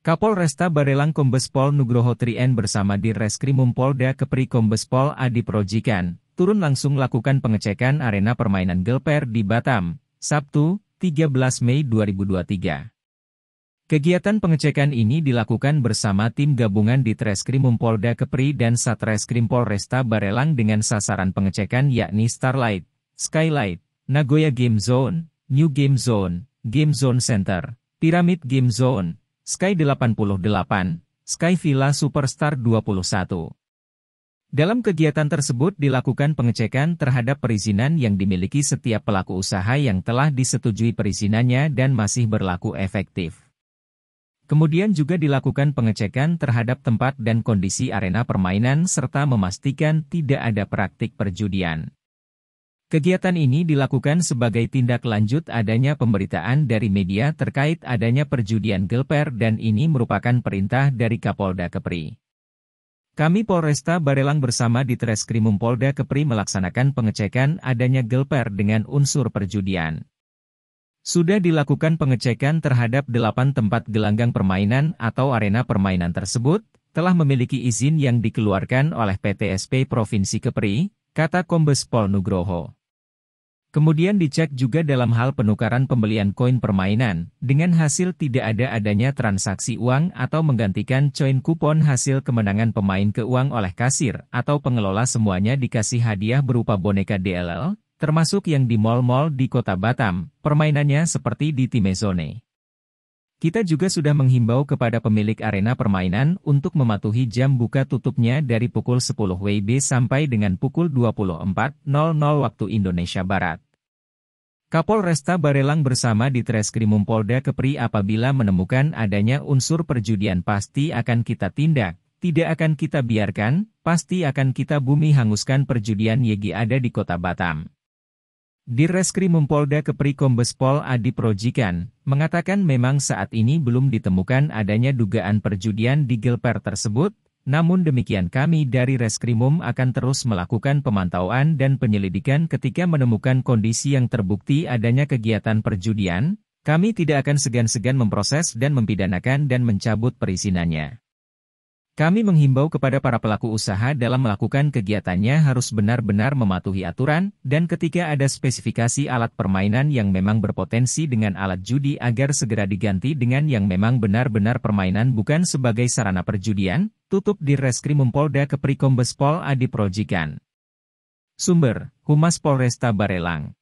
Kapolresta Barelang Kombespol Nugroho Trien bersama Dirreskrimum Polda Kepri Kombespol Adi Projikan, turun langsung lakukan pengecekan arena permainan Gelper di Batam, Sabtu, 13 Mei 2023. Kegiatan pengecekan ini dilakukan bersama tim gabungan di Treskrimum Polda Kepri dan Satreskrim Polresta Barelang dengan sasaran pengecekan yakni Starlight, Skylight, Nagoya Game Zone, New Game Zone, Game Zone Center, Pyramid Game Zone, Sky 88, Sky Villa Superstar 21. Dalam kegiatan tersebut dilakukan pengecekan terhadap perizinan yang dimiliki setiap pelaku usaha yang telah disetujui perizinannya dan masih berlaku efektif. Kemudian juga dilakukan pengecekan terhadap tempat dan kondisi arena permainan serta memastikan tidak ada praktik perjudian. Kegiatan ini dilakukan sebagai tindak lanjut adanya pemberitaan dari media terkait adanya perjudian Gelper dan ini merupakan perintah dari Kapolda Kepri. Kami Polresta Barelang bersama di Treskrimum Polda Kepri melaksanakan pengecekan adanya Gelper dengan unsur perjudian. Sudah dilakukan pengecekan terhadap 8 tempat gelanggang permainan atau arena permainan tersebut, telah memiliki izin yang dikeluarkan oleh PTSP Provinsi Kepri, kata Kombes Pol Nugroho. Kemudian dicek juga dalam hal penukaran pembelian koin permainan, dengan hasil tidak ada adanya transaksi uang atau menggantikan coin kupon hasil kemenangan pemain ke uang oleh kasir atau pengelola semuanya dikasih hadiah berupa boneka DLL, termasuk yang di mall-mall di kota Batam, permainannya seperti di Timezone. Kita juga sudah menghimbau kepada pemilik arena permainan untuk mematuhi jam buka tutupnya dari pukul 10 WIB sampai dengan pukul 24.00 waktu Indonesia Barat. Kapolresta Barelang bersama di Treskrimum Polda Kepri apabila menemukan adanya unsur perjudian pasti akan kita tindak, tidak akan kita biarkan, pasti akan kita bumi hanguskan perjudian Yegi ada di kota Batam. Direskrimum Polda Kepri Kombespol Adi Projikan, mengatakan memang saat ini belum ditemukan adanya dugaan perjudian di Gelper tersebut, namun demikian kami dari Reskrimum akan terus melakukan pemantauan dan penyelidikan ketika menemukan kondisi yang terbukti adanya kegiatan perjudian, kami tidak akan segan-segan memproses dan mempidanakan dan mencabut perizinannya. Kami menghimbau kepada para pelaku usaha dalam melakukan kegiatannya harus benar-benar mematuhi aturan, dan ketika ada spesifikasi alat permainan yang memang berpotensi dengan alat judi agar segera diganti dengan yang memang benar-benar permainan bukan sebagai sarana perjudian, tutup di Reskrimum Polda Keprikombes Pol Adi Projikan. Sumber, Humas Polresta Barelang